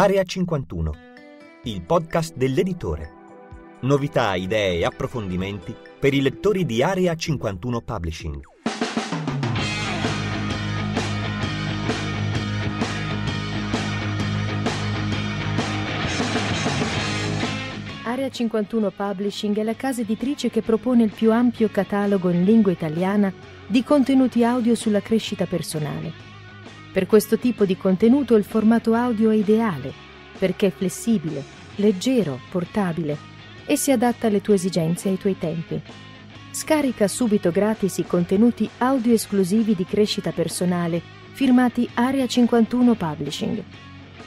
Area 51, il podcast dell'editore. Novità, idee e approfondimenti per i lettori di Area 51 Publishing. Area 51 Publishing è la casa editrice che propone il più ampio catalogo in lingua italiana di contenuti audio sulla crescita personale per questo tipo di contenuto il formato audio è ideale, perché è flessibile, leggero, portabile e si adatta alle tue esigenze e ai tuoi tempi. Scarica subito gratis i contenuti audio esclusivi di crescita personale firmati Area 51 Publishing.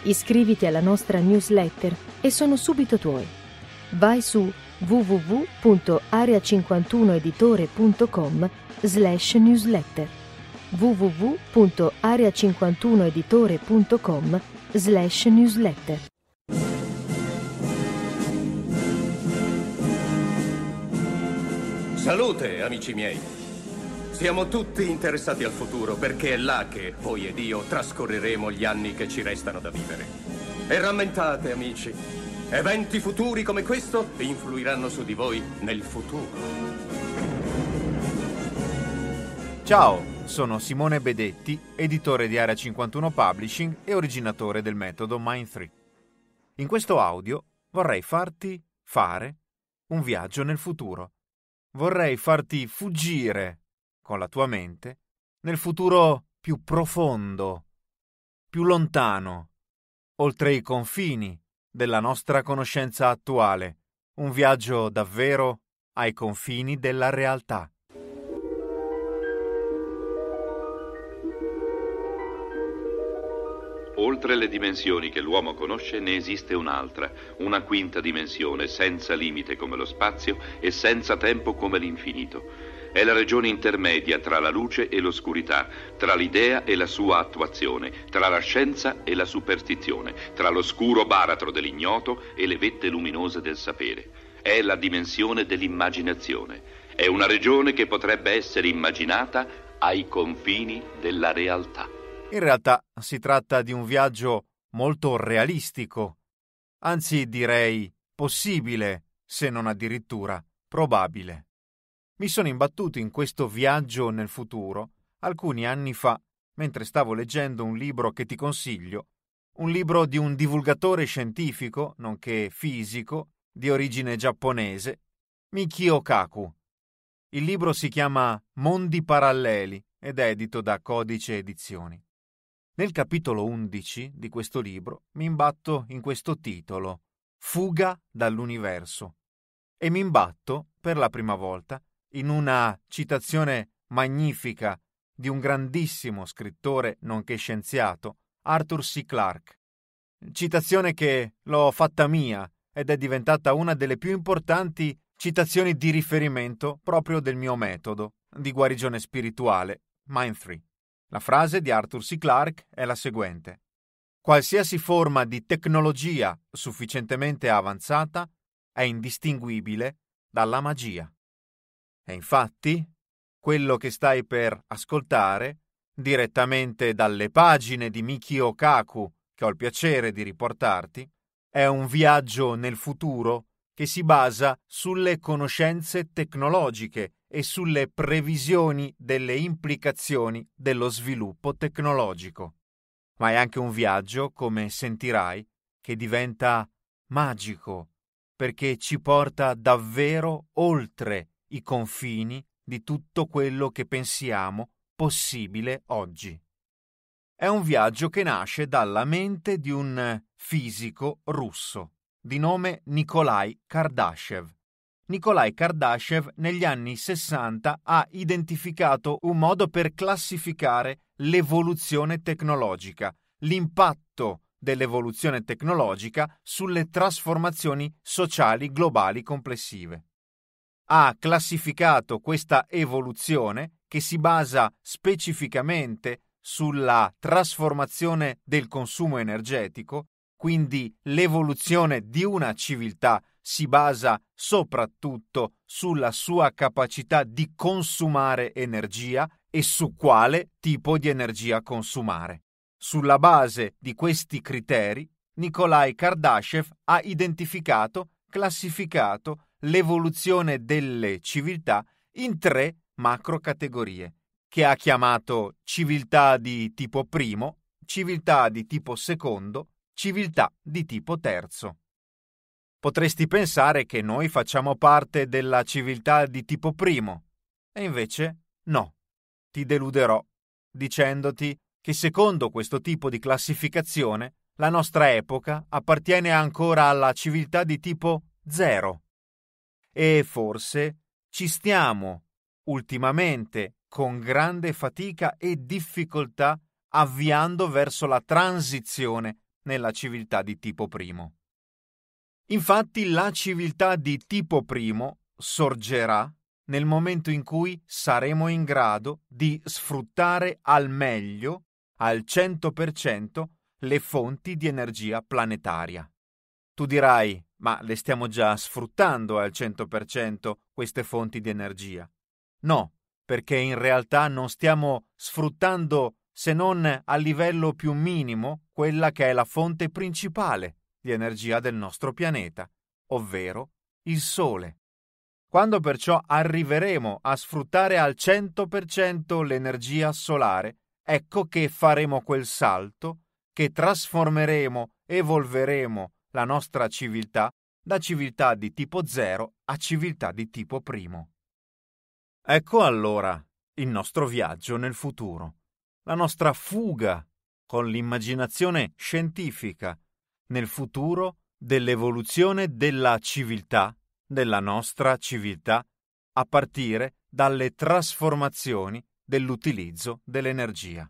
Iscriviti alla nostra newsletter e sono subito tuoi. Vai su www.area51editore.com slash newsletter www.area51editore.com slash newsletter. Salute, amici miei. Siamo tutti interessati al futuro perché è là che, voi ed io, trascorreremo gli anni che ci restano da vivere. E rammentate, amici, eventi futuri come questo influiranno su di voi nel futuro. Ciao! Sono Simone Bedetti, editore di Area 51 Publishing e originatore del metodo Mind3. In questo audio vorrei farti fare un viaggio nel futuro. Vorrei farti fuggire con la tua mente nel futuro più profondo, più lontano, oltre i confini della nostra conoscenza attuale, un viaggio davvero ai confini della realtà. Oltre le dimensioni che l'uomo conosce ne esiste un'altra, una quinta dimensione, senza limite come lo spazio e senza tempo come l'infinito. È la regione intermedia tra la luce e l'oscurità, tra l'idea e la sua attuazione, tra la scienza e la superstizione, tra l'oscuro baratro dell'ignoto e le vette luminose del sapere. È la dimensione dell'immaginazione. È una regione che potrebbe essere immaginata ai confini della realtà. In realtà si tratta di un viaggio molto realistico, anzi direi possibile, se non addirittura probabile. Mi sono imbattuto in questo viaggio nel futuro alcuni anni fa, mentre stavo leggendo un libro che ti consiglio, un libro di un divulgatore scientifico, nonché fisico, di origine giapponese, Mikio Kaku. Il libro si chiama Mondi Paralleli ed è edito da Codice Edizioni. Nel capitolo 11 di questo libro mi imbatto in questo titolo, Fuga dall'universo, e mi imbatto per la prima volta in una citazione magnifica di un grandissimo scrittore nonché scienziato, Arthur C. Clarke. Citazione che l'ho fatta mia ed è diventata una delle più importanti citazioni di riferimento proprio del mio metodo di guarigione spirituale, Mind 3. La frase di Arthur C. Clarke è la seguente. Qualsiasi forma di tecnologia sufficientemente avanzata è indistinguibile dalla magia. E infatti, quello che stai per ascoltare, direttamente dalle pagine di Mikio Kaku, che ho il piacere di riportarti, è un viaggio nel futuro che si basa sulle conoscenze tecnologiche e sulle previsioni delle implicazioni dello sviluppo tecnologico. Ma è anche un viaggio, come sentirai, che diventa magico, perché ci porta davvero oltre i confini di tutto quello che pensiamo possibile oggi. È un viaggio che nasce dalla mente di un fisico russo di nome Nikolai Kardashev Nikolai Kardashev negli anni 60 ha identificato un modo per classificare l'evoluzione tecnologica, l'impatto dell'evoluzione tecnologica sulle trasformazioni sociali globali complessive. Ha classificato questa evoluzione, che si basa specificamente sulla trasformazione del consumo energetico, quindi l'evoluzione di una civiltà si basa soprattutto sulla sua capacità di consumare energia e su quale tipo di energia consumare. Sulla base di questi criteri, Nikolai Kardashev ha identificato, classificato l'evoluzione delle civiltà in tre macrocategorie, che ha chiamato civiltà di tipo primo, civiltà di tipo secondo, civiltà di tipo terzo. Potresti pensare che noi facciamo parte della civiltà di tipo primo, e invece no. Ti deluderò dicendoti che secondo questo tipo di classificazione la nostra epoca appartiene ancora alla civiltà di tipo zero. E forse ci stiamo ultimamente con grande fatica e difficoltà avviando verso la transizione nella civiltà di tipo primo. Infatti la civiltà di tipo primo sorgerà nel momento in cui saremo in grado di sfruttare al meglio, al 100%, le fonti di energia planetaria. Tu dirai, ma le stiamo già sfruttando al 100% queste fonti di energia. No, perché in realtà non stiamo sfruttando se non a livello più minimo quella che è la fonte principale, di energia del nostro pianeta, ovvero il Sole. Quando perciò arriveremo a sfruttare al 100% l'energia solare, ecco che faremo quel salto, che trasformeremo, evolveremo la nostra civiltà da civiltà di tipo 0 a civiltà di tipo primo. Ecco allora il nostro viaggio nel futuro, la nostra fuga con l'immaginazione scientifica nel futuro dell'evoluzione della civiltà, della nostra civiltà, a partire dalle trasformazioni dell'utilizzo dell'energia.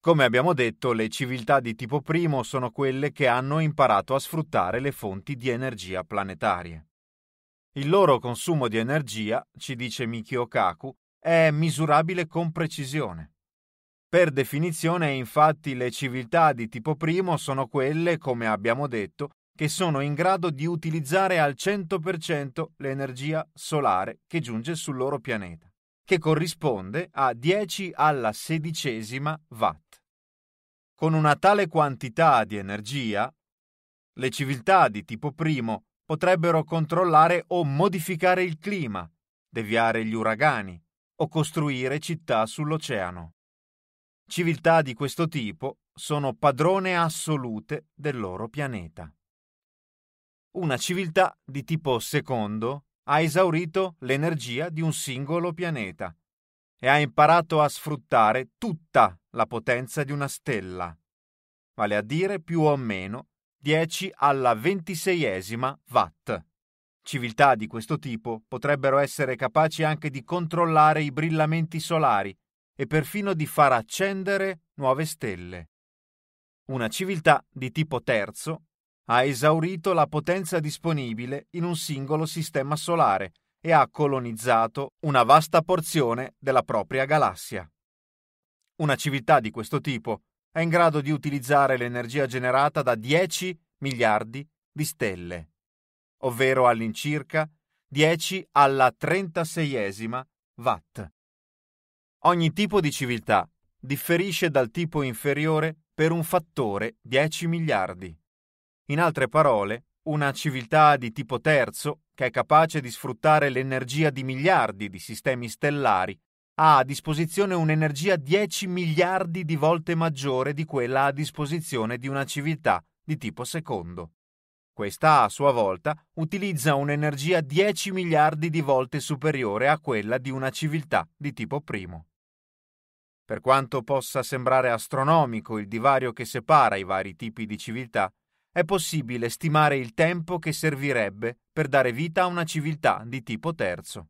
Come abbiamo detto, le civiltà di tipo primo sono quelle che hanno imparato a sfruttare le fonti di energia planetarie. Il loro consumo di energia, ci dice Mikio Kaku, è misurabile con precisione. Per definizione, infatti, le civiltà di tipo primo sono quelle, come abbiamo detto, che sono in grado di utilizzare al 100% l'energia solare che giunge sul loro pianeta, che corrisponde a 10 alla sedicesima watt. Con una tale quantità di energia, le civiltà di tipo primo potrebbero controllare o modificare il clima, deviare gli uragani o costruire città sull'oceano. Civiltà di questo tipo sono padrone assolute del loro pianeta. Una civiltà di tipo secondo ha esaurito l'energia di un singolo pianeta e ha imparato a sfruttare tutta la potenza di una stella, vale a dire più o meno 10 alla ventiseiesima watt. Civiltà di questo tipo potrebbero essere capaci anche di controllare i brillamenti solari e perfino di far accendere nuove stelle. Una civiltà di tipo terzo ha esaurito la potenza disponibile in un singolo sistema solare e ha colonizzato una vasta porzione della propria galassia. Una civiltà di questo tipo è in grado di utilizzare l'energia generata da 10 miliardi di stelle, ovvero all'incirca 10 alla 36esima watt. Ogni tipo di civiltà differisce dal tipo inferiore per un fattore 10 miliardi. In altre parole, una civiltà di tipo terzo, che è capace di sfruttare l'energia di miliardi di sistemi stellari, ha a disposizione un'energia 10 miliardi di volte maggiore di quella a disposizione di una civiltà di tipo secondo. Questa, a sua volta, utilizza un'energia 10 miliardi di volte superiore a quella di una civiltà di tipo primo. Per quanto possa sembrare astronomico il divario che separa i vari tipi di civiltà, è possibile stimare il tempo che servirebbe per dare vita a una civiltà di tipo terzo.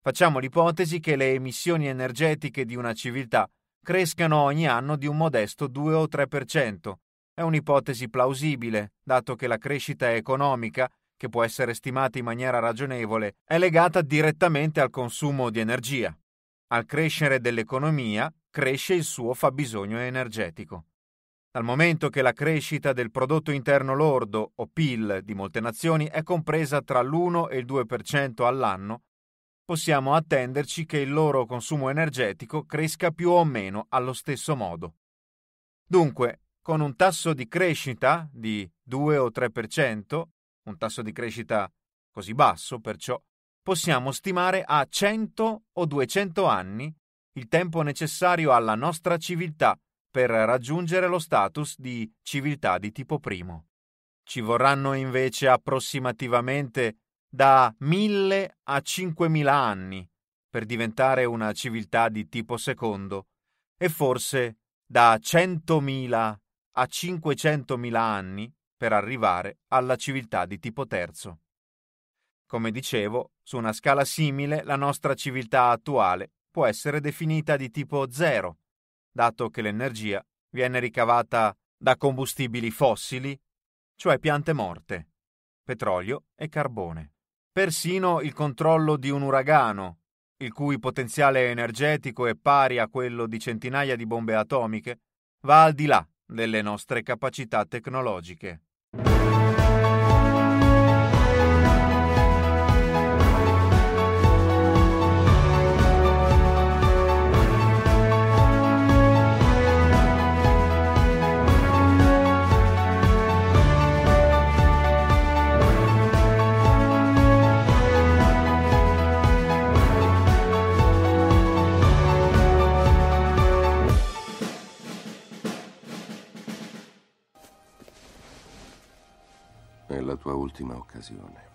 Facciamo l'ipotesi che le emissioni energetiche di una civiltà crescano ogni anno di un modesto 2 o 3%. È un'ipotesi plausibile, dato che la crescita economica, che può essere stimata in maniera ragionevole, è legata direttamente al consumo di energia. Al crescere dell'economia cresce il suo fabbisogno energetico. Dal momento che la crescita del prodotto interno lordo o PIL di molte nazioni è compresa tra l'1 e il 2% all'anno, possiamo attenderci che il loro consumo energetico cresca più o meno allo stesso modo. Dunque, con un tasso di crescita di 2 o 3%, un tasso di crescita così basso perciò, possiamo stimare a 100 o 200 anni il tempo necessario alla nostra civiltà per raggiungere lo status di civiltà di tipo primo. Ci vorranno invece approssimativamente da 1000 a 5000 anni per diventare una civiltà di tipo secondo e forse da 100.000 a 500.000 anni per arrivare alla civiltà di tipo terzo. Come dicevo, su una scala simile la nostra civiltà attuale può essere definita di tipo zero, dato che l'energia viene ricavata da combustibili fossili, cioè piante morte, petrolio e carbone. Persino il controllo di un uragano, il cui potenziale energetico è pari a quello di centinaia di bombe atomiche, va al di là delle nostre capacità tecnologiche. tua ultima occasione.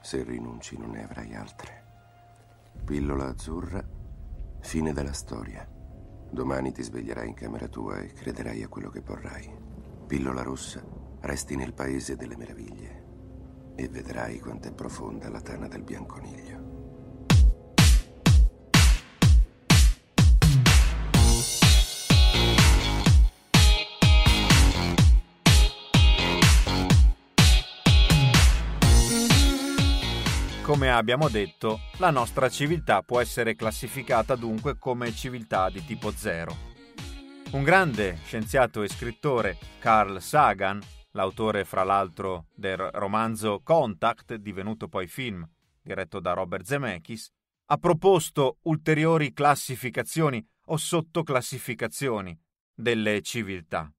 Se rinunci non ne avrai altre. Pillola azzurra, fine della storia. Domani ti sveglierai in camera tua e crederai a quello che vorrai. Pillola rossa, resti nel paese delle meraviglie e vedrai quanto è profonda la tana del bianconiglio. Come abbiamo detto, la nostra civiltà può essere classificata dunque come civiltà di tipo zero. Un grande scienziato e scrittore, Carl Sagan, l'autore fra l'altro del romanzo Contact, divenuto poi film, diretto da Robert Zemeckis, ha proposto ulteriori classificazioni o sottoclassificazioni delle civiltà,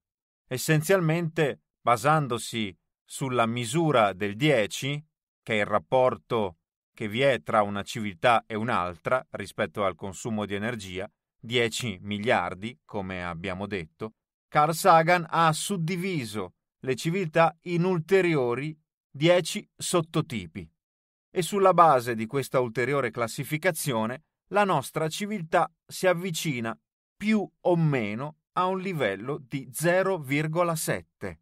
essenzialmente basandosi sulla misura del 10, che è il rapporto che vi è tra una civiltà e un'altra rispetto al consumo di energia, 10 miliardi, come abbiamo detto, Carl Sagan ha suddiviso le civiltà in ulteriori 10 sottotipi. E sulla base di questa ulteriore classificazione, la nostra civiltà si avvicina più o meno a un livello di 0,7.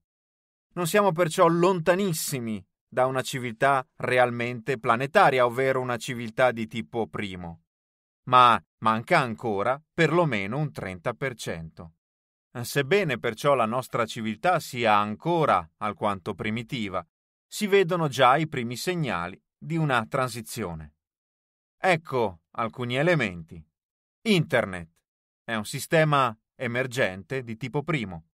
Non siamo perciò lontanissimi da una civiltà realmente planetaria, ovvero una civiltà di tipo primo. Ma manca ancora perlomeno un 30%. Sebbene perciò la nostra civiltà sia ancora alquanto primitiva, si vedono già i primi segnali di una transizione. Ecco alcuni elementi. Internet è un sistema emergente di tipo primo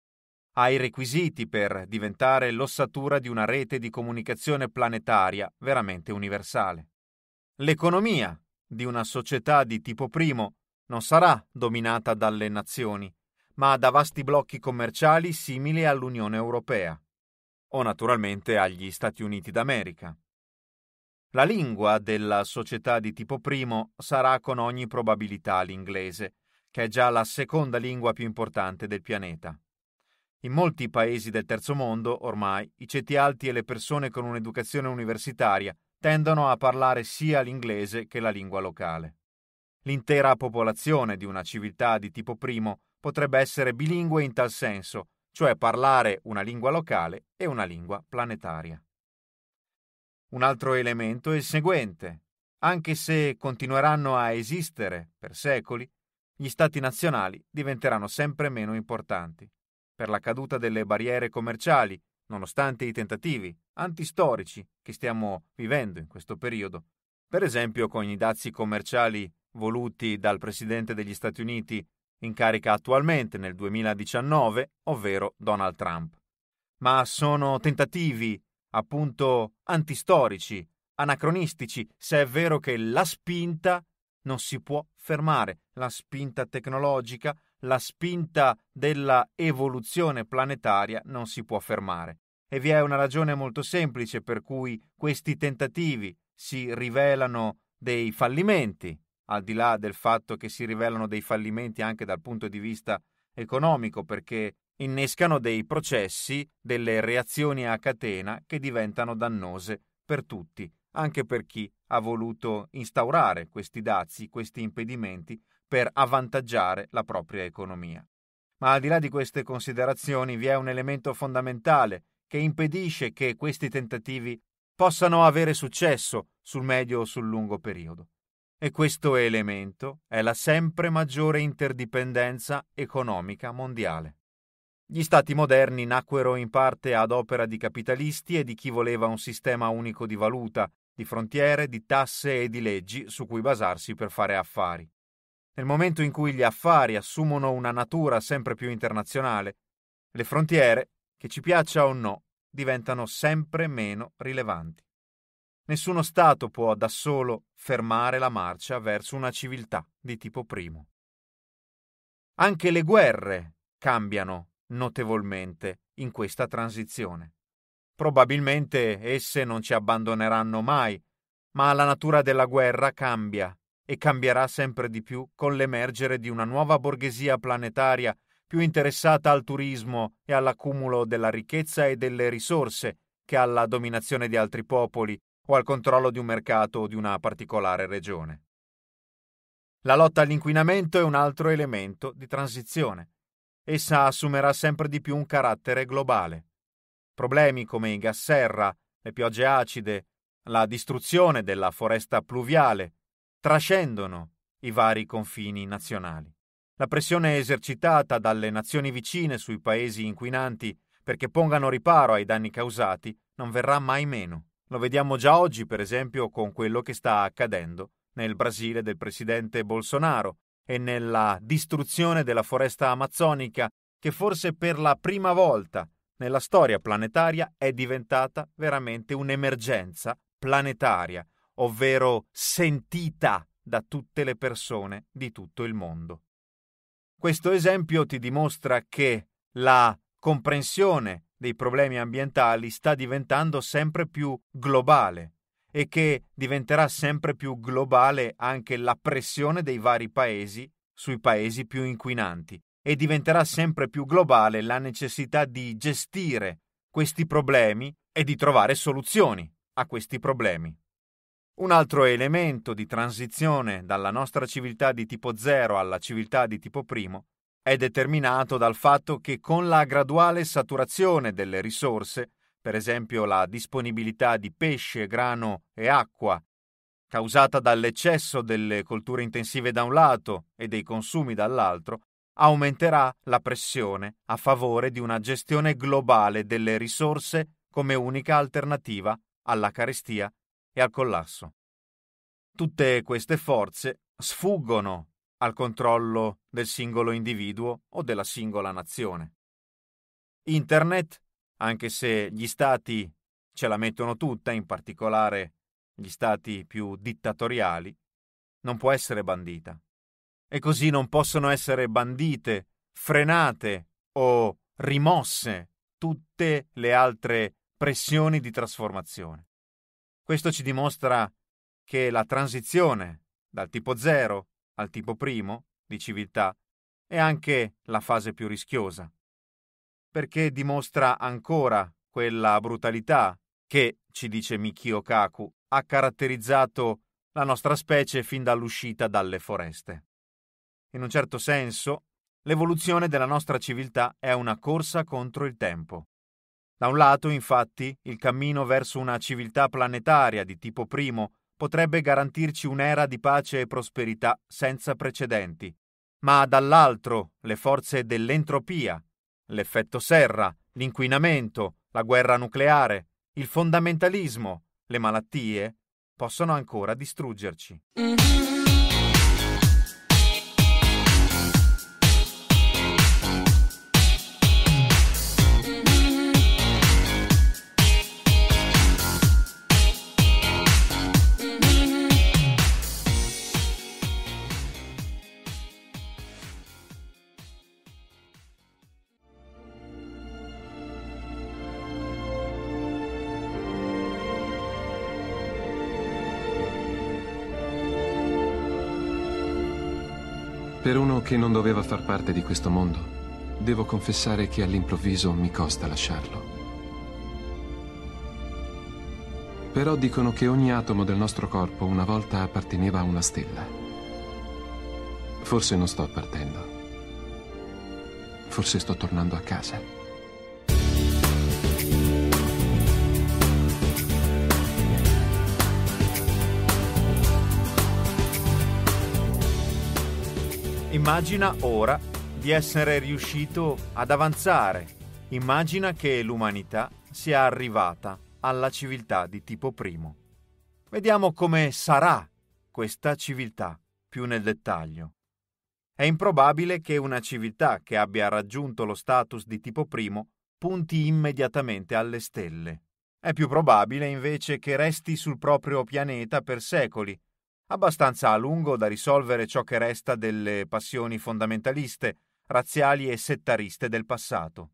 ha i requisiti per diventare l'ossatura di una rete di comunicazione planetaria veramente universale. L'economia di una società di tipo primo non sarà dominata dalle nazioni, ma da vasti blocchi commerciali simili all'Unione Europea o naturalmente agli Stati Uniti d'America. La lingua della società di tipo primo sarà con ogni probabilità l'inglese, che è già la seconda lingua più importante del pianeta. In molti paesi del terzo mondo, ormai, i ceti alti e le persone con un'educazione universitaria tendono a parlare sia l'inglese che la lingua locale. L'intera popolazione di una civiltà di tipo primo potrebbe essere bilingue in tal senso, cioè parlare una lingua locale e una lingua planetaria. Un altro elemento è il seguente. Anche se continueranno a esistere per secoli, gli stati nazionali diventeranno sempre meno importanti per la caduta delle barriere commerciali, nonostante i tentativi antistorici che stiamo vivendo in questo periodo, per esempio con i dazi commerciali voluti dal Presidente degli Stati Uniti in carica attualmente nel 2019, ovvero Donald Trump. Ma sono tentativi, appunto, antistorici, anacronistici, se è vero che la spinta non si può fermare, la spinta tecnologica, la spinta della evoluzione planetaria non si può fermare. E vi è una ragione molto semplice per cui questi tentativi si rivelano dei fallimenti, al di là del fatto che si rivelano dei fallimenti anche dal punto di vista economico, perché innescano dei processi, delle reazioni a catena che diventano dannose per tutti, anche per chi ha voluto instaurare questi dazi, questi impedimenti per avvantaggiare la propria economia. Ma al di là di queste considerazioni vi è un elemento fondamentale che impedisce che questi tentativi possano avere successo sul medio o sul lungo periodo. E questo elemento è la sempre maggiore interdipendenza economica mondiale. Gli stati moderni nacquero in parte ad opera di capitalisti e di chi voleva un sistema unico di valuta, di frontiere, di tasse e di leggi su cui basarsi per fare affari. Nel momento in cui gli affari assumono una natura sempre più internazionale, le frontiere, che ci piaccia o no, diventano sempre meno rilevanti. Nessuno Stato può da solo fermare la marcia verso una civiltà di tipo primo. Anche le guerre cambiano notevolmente in questa transizione. Probabilmente esse non ci abbandoneranno mai, ma la natura della guerra cambia e cambierà sempre di più con l'emergere di una nuova borghesia planetaria più interessata al turismo e all'accumulo della ricchezza e delle risorse che alla dominazione di altri popoli o al controllo di un mercato o di una particolare regione. La lotta all'inquinamento è un altro elemento di transizione. Essa assumerà sempre di più un carattere globale. Problemi come i gas serra, le piogge acide, la distruzione della foresta pluviale, trascendono i vari confini nazionali. La pressione esercitata dalle nazioni vicine sui paesi inquinanti perché pongano riparo ai danni causati non verrà mai meno. Lo vediamo già oggi, per esempio, con quello che sta accadendo nel Brasile del presidente Bolsonaro e nella distruzione della foresta amazzonica che forse per la prima volta nella storia planetaria è diventata veramente un'emergenza planetaria ovvero sentita da tutte le persone di tutto il mondo. Questo esempio ti dimostra che la comprensione dei problemi ambientali sta diventando sempre più globale e che diventerà sempre più globale anche la pressione dei vari paesi sui paesi più inquinanti e diventerà sempre più globale la necessità di gestire questi problemi e di trovare soluzioni a questi problemi. Un altro elemento di transizione dalla nostra civiltà di tipo 0 alla civiltà di tipo 1 è determinato dal fatto che con la graduale saturazione delle risorse, per esempio la disponibilità di pesce, grano e acqua, causata dall'eccesso delle colture intensive da un lato e dei consumi dall'altro, aumenterà la pressione a favore di una gestione globale delle risorse come unica alternativa alla carestia e al collasso. Tutte queste forze sfuggono al controllo del singolo individuo o della singola nazione. Internet, anche se gli stati ce la mettono tutta, in particolare gli stati più dittatoriali, non può essere bandita. E così non possono essere bandite, frenate o rimosse tutte le altre pressioni di trasformazione. Questo ci dimostra che la transizione dal tipo 0 al tipo primo di civiltà è anche la fase più rischiosa, perché dimostra ancora quella brutalità che, ci dice Mikio Kaku, ha caratterizzato la nostra specie fin dall'uscita dalle foreste. In un certo senso, l'evoluzione della nostra civiltà è una corsa contro il tempo. Da un lato, infatti, il cammino verso una civiltà planetaria di tipo primo potrebbe garantirci un'era di pace e prosperità senza precedenti, ma dall'altro le forze dell'entropia, l'effetto serra, l'inquinamento, la guerra nucleare, il fondamentalismo, le malattie, possono ancora distruggerci. Mm-hmm. che non doveva far parte di questo mondo, devo confessare che all'improvviso mi costa lasciarlo. Però dicono che ogni atomo del nostro corpo una volta apparteneva a una stella. Forse non sto partendo. Forse sto tornando a casa. Immagina ora di essere riuscito ad avanzare. Immagina che l'umanità sia arrivata alla civiltà di tipo primo. Vediamo come sarà questa civiltà più nel dettaglio. È improbabile che una civiltà che abbia raggiunto lo status di tipo primo punti immediatamente alle stelle. È più probabile invece che resti sul proprio pianeta per secoli, abbastanza a lungo da risolvere ciò che resta delle passioni fondamentaliste, razziali e settariste del passato.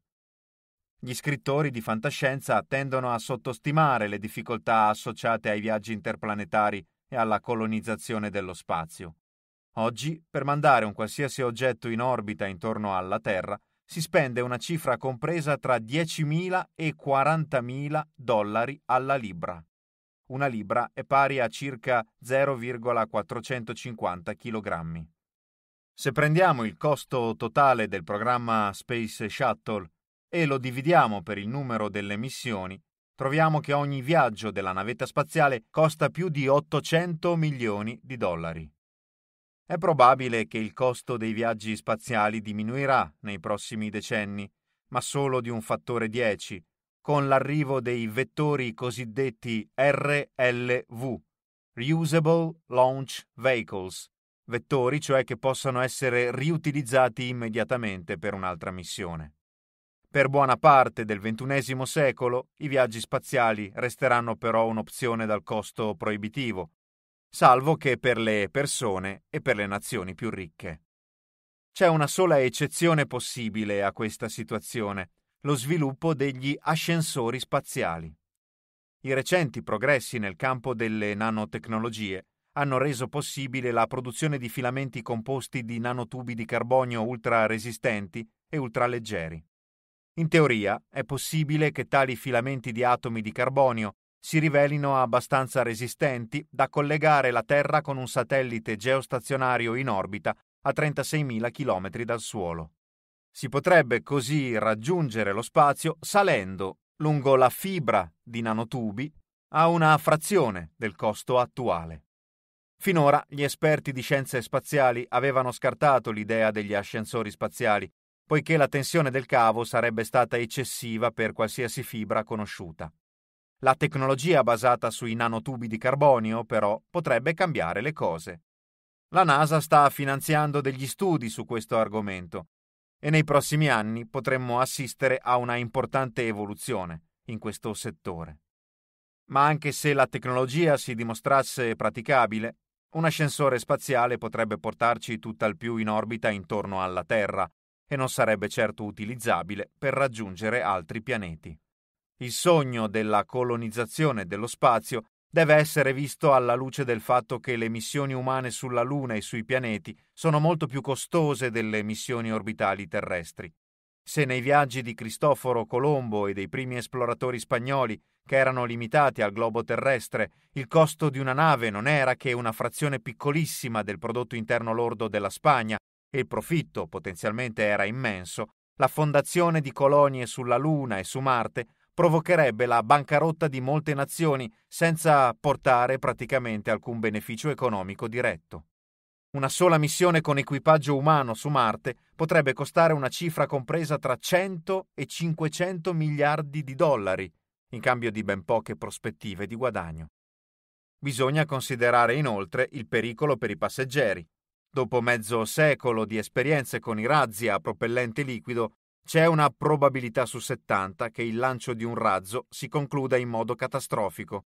Gli scrittori di fantascienza tendono a sottostimare le difficoltà associate ai viaggi interplanetari e alla colonizzazione dello spazio. Oggi, per mandare un qualsiasi oggetto in orbita intorno alla Terra, si spende una cifra compresa tra 10.000 e 40.000 dollari alla libra una libra è pari a circa 0,450 kg. Se prendiamo il costo totale del programma Space Shuttle e lo dividiamo per il numero delle missioni, troviamo che ogni viaggio della navetta spaziale costa più di 800 milioni di dollari. È probabile che il costo dei viaggi spaziali diminuirà nei prossimi decenni, ma solo di un fattore 10, con l'arrivo dei vettori cosiddetti RLV, Reusable Launch Vehicles, vettori cioè che possano essere riutilizzati immediatamente per un'altra missione. Per buona parte del XXI secolo i viaggi spaziali resteranno però un'opzione dal costo proibitivo, salvo che per le persone e per le nazioni più ricche. C'è una sola eccezione possibile a questa situazione, lo sviluppo degli ascensori spaziali. I recenti progressi nel campo delle nanotecnologie hanno reso possibile la produzione di filamenti composti di nanotubi di carbonio ultra resistenti e ultraleggeri. In teoria è possibile che tali filamenti di atomi di carbonio si rivelino abbastanza resistenti da collegare la Terra con un satellite geostazionario in orbita a 36.000 km dal suolo. Si potrebbe così raggiungere lo spazio salendo lungo la fibra di nanotubi a una frazione del costo attuale. Finora gli esperti di scienze spaziali avevano scartato l'idea degli ascensori spaziali, poiché la tensione del cavo sarebbe stata eccessiva per qualsiasi fibra conosciuta. La tecnologia basata sui nanotubi di carbonio, però, potrebbe cambiare le cose. La NASA sta finanziando degli studi su questo argomento e nei prossimi anni potremmo assistere a una importante evoluzione in questo settore. Ma anche se la tecnologia si dimostrasse praticabile, un ascensore spaziale potrebbe portarci tutt'al più in orbita intorno alla Terra e non sarebbe certo utilizzabile per raggiungere altri pianeti. Il sogno della colonizzazione dello spazio deve essere visto alla luce del fatto che le missioni umane sulla Luna e sui pianeti sono molto più costose delle missioni orbitali terrestri. Se nei viaggi di Cristoforo Colombo e dei primi esploratori spagnoli, che erano limitati al globo terrestre, il costo di una nave non era che una frazione piccolissima del prodotto interno lordo della Spagna e il profitto potenzialmente era immenso, la fondazione di colonie sulla Luna e su Marte provocherebbe la bancarotta di molte nazioni senza portare praticamente alcun beneficio economico diretto. Una sola missione con equipaggio umano su Marte potrebbe costare una cifra compresa tra 100 e 500 miliardi di dollari, in cambio di ben poche prospettive di guadagno. Bisogna considerare inoltre il pericolo per i passeggeri. Dopo mezzo secolo di esperienze con i razzi a propellente liquido, c'è una probabilità su 70 che il lancio di un razzo si concluda in modo catastrofico.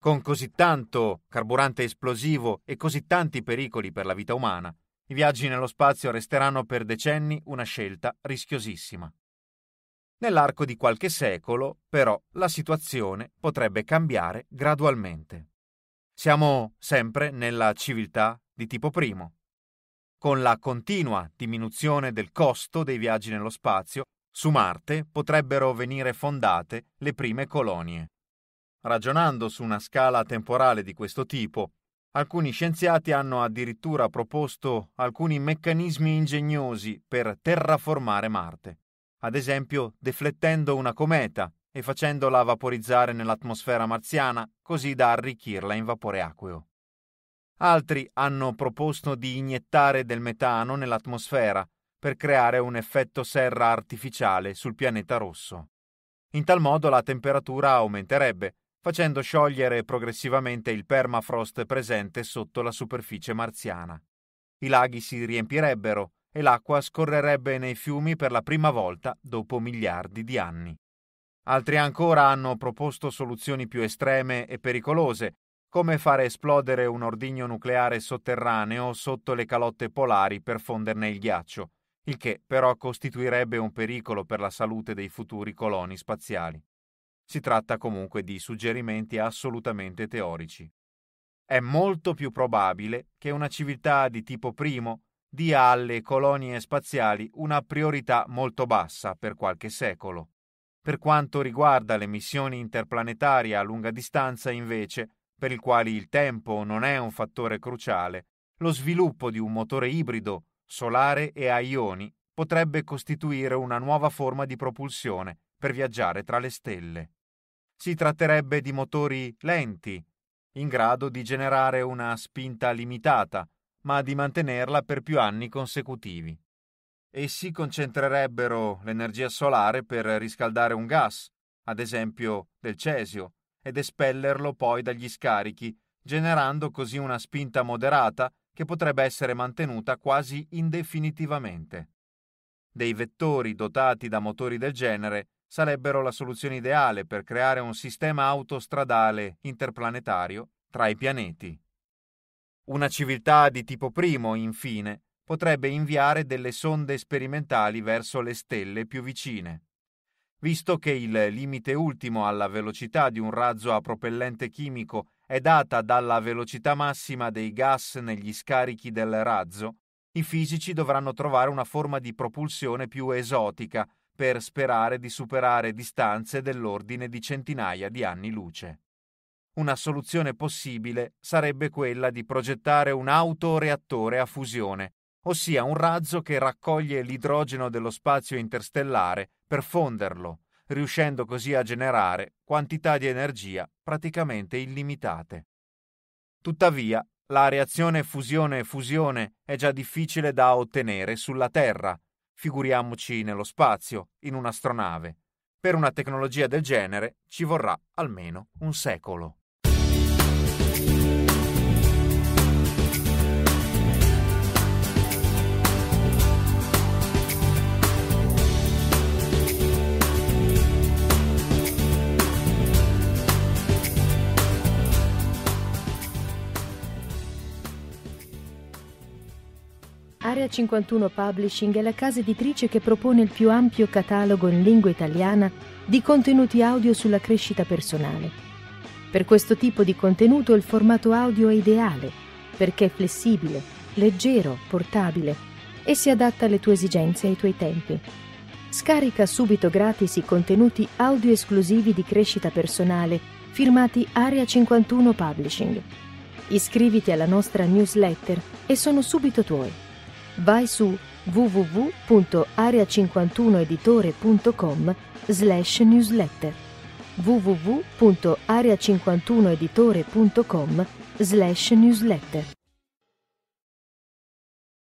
Con così tanto carburante esplosivo e così tanti pericoli per la vita umana, i viaggi nello spazio resteranno per decenni una scelta rischiosissima. Nell'arco di qualche secolo, però, la situazione potrebbe cambiare gradualmente. Siamo sempre nella civiltà di tipo primo. Con la continua diminuzione del costo dei viaggi nello spazio, su Marte potrebbero venire fondate le prime colonie. Ragionando su una scala temporale di questo tipo, alcuni scienziati hanno addirittura proposto alcuni meccanismi ingegnosi per terraformare Marte, ad esempio deflettendo una cometa e facendola vaporizzare nell'atmosfera marziana così da arricchirla in vapore acqueo. Altri hanno proposto di iniettare del metano nell'atmosfera per creare un effetto serra artificiale sul pianeta rosso. In tal modo la temperatura aumenterebbe, facendo sciogliere progressivamente il permafrost presente sotto la superficie marziana. I laghi si riempirebbero e l'acqua scorrerebbe nei fiumi per la prima volta dopo miliardi di anni. Altri ancora hanno proposto soluzioni più estreme e pericolose, come fare esplodere un ordigno nucleare sotterraneo sotto le calotte polari per fonderne il ghiaccio, il che però costituirebbe un pericolo per la salute dei futuri coloni spaziali. Si tratta comunque di suggerimenti assolutamente teorici. È molto più probabile che una civiltà di tipo primo dia alle colonie spaziali una priorità molto bassa per qualche secolo. Per quanto riguarda le missioni interplanetarie a lunga distanza, invece, per i quali il tempo non è un fattore cruciale, lo sviluppo di un motore ibrido, solare e a ioni potrebbe costituire una nuova forma di propulsione per viaggiare tra le stelle. Si tratterebbe di motori lenti, in grado di generare una spinta limitata, ma di mantenerla per più anni consecutivi. Essi concentrerebbero l'energia solare per riscaldare un gas, ad esempio del cesio, ed espellerlo poi dagli scarichi, generando così una spinta moderata che potrebbe essere mantenuta quasi indefinitivamente. Dei vettori dotati da motori del genere sarebbero la soluzione ideale per creare un sistema autostradale interplanetario tra i pianeti. Una civiltà di tipo primo, infine, potrebbe inviare delle sonde sperimentali verso le stelle più vicine visto che il limite ultimo alla velocità di un razzo a propellente chimico è data dalla velocità massima dei gas negli scarichi del razzo, i fisici dovranno trovare una forma di propulsione più esotica per sperare di superare distanze dell'ordine di centinaia di anni luce. Una soluzione possibile sarebbe quella di progettare un autoreattore a fusione, ossia un razzo che raccoglie l'idrogeno dello spazio interstellare per fonderlo, riuscendo così a generare quantità di energia praticamente illimitate. Tuttavia, la reazione fusione-fusione è già difficile da ottenere sulla Terra, figuriamoci nello spazio, in un'astronave. Per una tecnologia del genere ci vorrà almeno un secolo. Area 51 Publishing è la casa editrice che propone il più ampio catalogo in lingua italiana di contenuti audio sulla crescita personale. Per questo tipo di contenuto il formato audio è ideale, perché è flessibile, leggero, portabile e si adatta alle tue esigenze e ai tuoi tempi. Scarica subito gratis i contenuti audio esclusivi di crescita personale firmati Area 51 Publishing. Iscriviti alla nostra newsletter e sono subito tuoi vai su www.area51editore.com slash newsletter www.area51editore.com slash newsletter